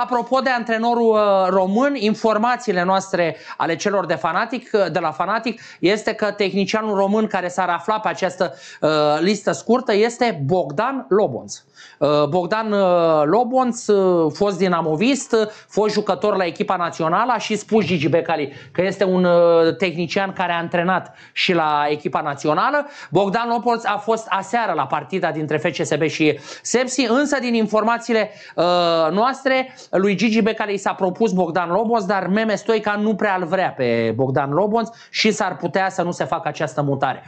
Apropo de antrenorul uh, român, informațiile noastre ale celor de, fanatic, uh, de la Fanatic este că tehnicianul român care s-ar afla pe această uh, listă scurtă este Bogdan Lobonț. Uh, Bogdan uh, Lobonț, uh, fost dinamovist, uh, fost jucător la echipa națională, a și spus Gigi Becali că este un uh, tehnician care a antrenat și la echipa națională. Bogdan Lobonț a fost aseară la partida dintre FCSB și Sepsi, însă din informațiile uh, noastre lui Gigi Be care i s-a propus Bogdan Lobonț, dar Meme Stoica nu prea îl vrea pe Bogdan Lobonț și s-ar putea să nu se facă această mutare.